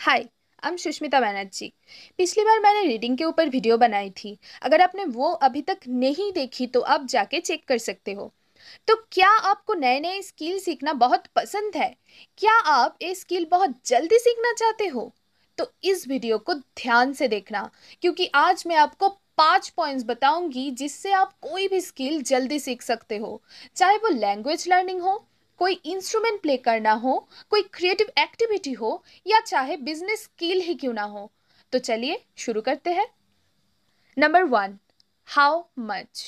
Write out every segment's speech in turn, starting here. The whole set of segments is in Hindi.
हाय हम सुष्मिता बनर्जी पिछली बार मैंने रीडिंग के ऊपर वीडियो बनाई थी अगर आपने वो अभी तक नहीं देखी तो आप जाके चेक कर सकते हो तो क्या आपको नए नए स्किल सीखना बहुत पसंद है क्या आप ये स्किल बहुत जल्दी सीखना चाहते हो तो इस वीडियो को ध्यान से देखना क्योंकि आज मैं आपको पाँच पॉइंट्स बताऊंगी जिससे आप कोई भी स्किल जल्दी सीख सकते हो चाहे वो लैंग्वेज लर्निंग हो कोई इंस्ट्रूमेंट प्ले करना हो कोई क्रिएटिव एक्टिविटी हो या चाहे बिजनेस स्किल ही क्यों ना हो तो चलिए शुरू करते हैं नंबर वन हाउ मच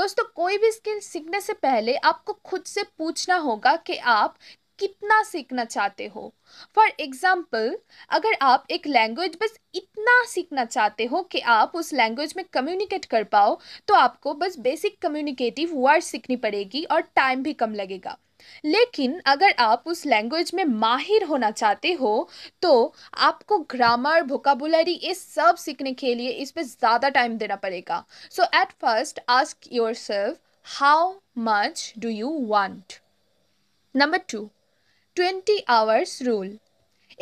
दोस्तों कोई भी स्किल सीखने से पहले आपको खुद से पूछना होगा कि आप कितना सीखना चाहते हो फॉर एग्ज़ाम्पल अगर आप एक लैंग्वेज बस इतना सीखना चाहते हो कि आप उस लैंग्वेज में कम्युनिकेट कर पाओ तो आपको बस बेसिक कम्युनिकेटिव वर्ड सीखनी पड़ेगी और टाइम भी कम लगेगा लेकिन अगर आप उस लैंग्वेज में माहिर होना चाहते हो तो आपको ग्रामर वोकाबुलरी ये सब सीखने के लिए इस पर ज़्यादा टाइम देना पड़ेगा so at first ask yourself how much do you want number two twenty hours rule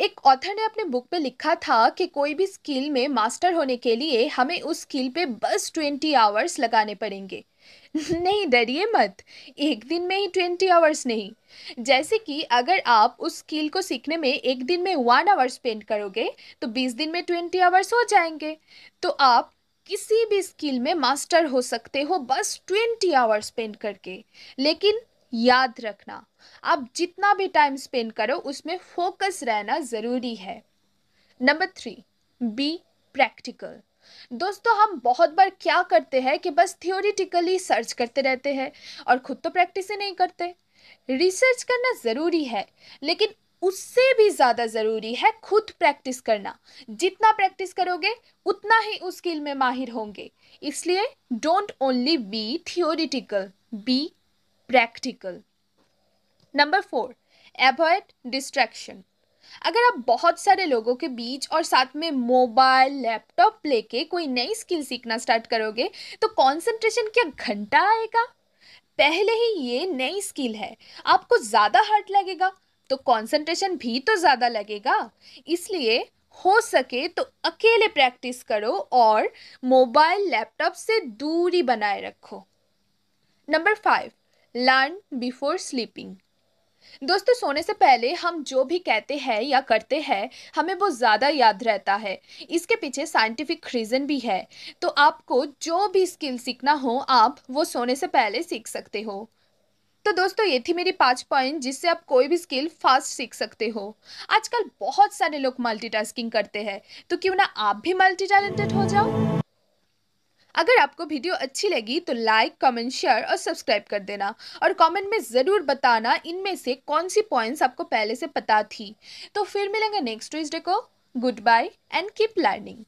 एक ऑथर ने अपने बुक पे लिखा था कि कोई भी स्किल में मास्टर होने के लिए हमें उस स्किल पे बस ट्वेंटी आवर्स लगाने पड़ेंगे नहीं डरिए मत एक दिन में ही ट्वेंटी आवर्स नहीं जैसे कि अगर आप उस स्किल को सीखने में एक दिन में वन आवर स्पेंड करोगे तो बीस दिन में ट्वेंटी आवर्स हो जाएंगे तो आप किसी भी स्किल में मास्टर हो सकते हो बस ट्वेंटी आवर्स स्पेंड करके लेकिन याद रखना आप जितना भी टाइम स्पेंड करो उसमें फोकस रहना ज़रूरी है नंबर थ्री बी प्रैक्टिकल दोस्तों हम बहुत बार क्या करते हैं कि बस थियोरिटिकली सर्च करते रहते हैं और ख़ुद तो प्रैक्टिस ही नहीं करते रिसर्च करना ज़रूरी है लेकिन उससे भी ज़्यादा ज़रूरी है खुद प्रैक्टिस करना जितना प्रैक्टिस करोगे उतना ही उस स्किल में माहिर होंगे इसलिए don't only be theoretical be practical number four avoid distraction अगर आप बहुत सारे लोगों के बीच और साथ में मोबाइल लैपटॉप लेके कोई नई स्किल सीखना स्टार्ट करोगे तो कंसंट्रेशन क्या घंटा आएगा पहले ही ये नई स्किल है आपको ज़्यादा हार्ड लगेगा तो कंसंट्रेशन भी तो ज़्यादा लगेगा इसलिए हो सके तो अकेले प्रैक्टिस करो और मोबाइल लैपटॉप से दूरी बनाए रखो number five learn before sleeping दोस्तों सोने से पहले हम जो भी कहते हैं या करते हैं हमें वो ज़्यादा याद रहता है इसके पीछे साइंटिफिक रीज़न भी है तो आपको जो भी स्किल सीखना हो आप वो सोने से पहले सीख सकते हो तो दोस्तों ये थी मेरी पाँच पॉइंट जिससे आप कोई भी स्किल फास्ट सीख सकते हो आजकल बहुत सारे लोग मल्टीटास्किंग करते हैं तो क्यों ना आप भी मल्टी टैलेंटेड हो जाओ अगर आपको वीडियो अच्छी लगी तो लाइक कमेंट शेयर और सब्सक्राइब कर देना और कमेंट में ज़रूर बताना इनमें से कौन सी पॉइंट्स आपको पहले से पता थी तो फिर मिलेंगे नेक्स्ट ट्यूजडे को goodbye and keep learning